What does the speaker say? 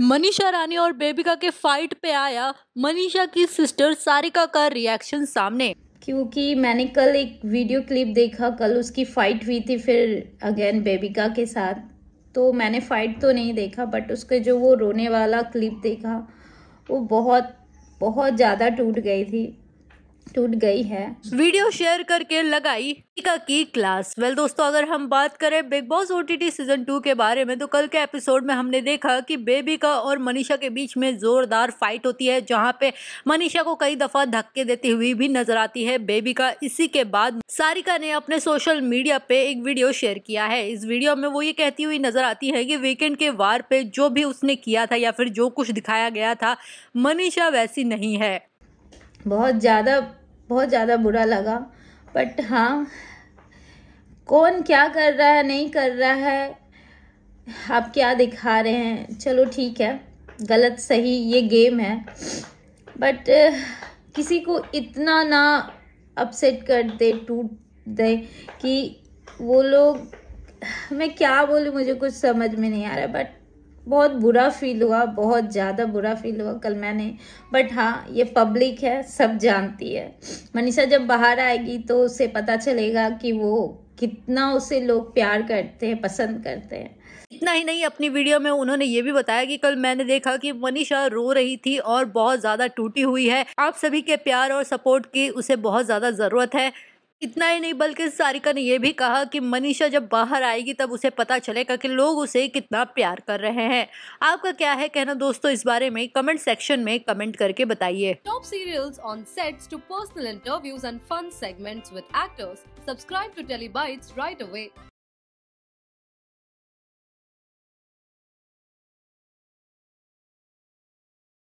मनीषा रानी और बेबिका के फाइट पे आया मनीषा की सिस्टर सारिका का रिएक्शन सामने क्योंकि मैंने कल एक वीडियो क्लिप देखा कल उसकी फाइट हुई थी फिर अगेन बेबिका के साथ तो मैंने फाइट तो नहीं देखा बट उसके जो वो रोने वाला क्लिप देखा वो बहुत बहुत ज़्यादा टूट गई थी टूट गई है वीडियो शेयर करके लगाई टीका की क्लास वेल well, दोस्तों अगर हम बात करें Bigg Boss O T season two के बारे में तो कल के एपिसोड में हमने देखा कि बेबिका और मनीषा के बीच में जोरदार फाइट होती है जहां पे मनीषा को कई दफा धक्के देती हुई भी नजर आती है बेबिका इसी के बाद सारिका ने अपने सोशल मीडिया पे एक वीडियो शेयर किया है इस वीडियो में वो ये कहती हुई नजर आती है कि वीकेंड के वार पे जो भी उसने किया था या फिर जो कुछ दिखाया गया था मनीषा वैसी नहीं है बहुत ज़्यादा बहुत ज़्यादा बुरा लगा बट हाँ कौन क्या कर रहा है नहीं कर रहा है आप क्या दिखा रहे हैं चलो ठीक है गलत सही ये गेम है बट किसी को इतना ना अपसेट कर दे टूट दे कि वो लोग मैं क्या बोलूँ मुझे कुछ समझ में नहीं आ रहा बट बहुत बुरा फील हुआ बहुत ज़्यादा बुरा फील हुआ कल मैंने बट हाँ ये पब्लिक है सब जानती है मनीषा जब बाहर आएगी तो उसे पता चलेगा कि वो कितना उसे लोग प्यार करते हैं पसंद करते हैं इतना ही नहीं अपनी वीडियो में उन्होंने ये भी बताया कि कल मैंने देखा कि मनीषा रो रही थी और बहुत ज़्यादा टूटी हुई है आप सभी के प्यार और सपोर्ट की उसे बहुत ज़्यादा ज़रूरत है इतना ही नहीं बल्कि सारिका ने यह भी कहा कि मनीषा जब बाहर आएगी तब उसे पता चलेगा कि लोग उसे कितना प्यार कर रहे हैं आपका क्या है कहना दोस्तों इस बारे में कमेंट सेक्शन में कमेंट करके बताइए top serials on sets to personal interviews and fun segments with actors subscribe to Tellybytes right away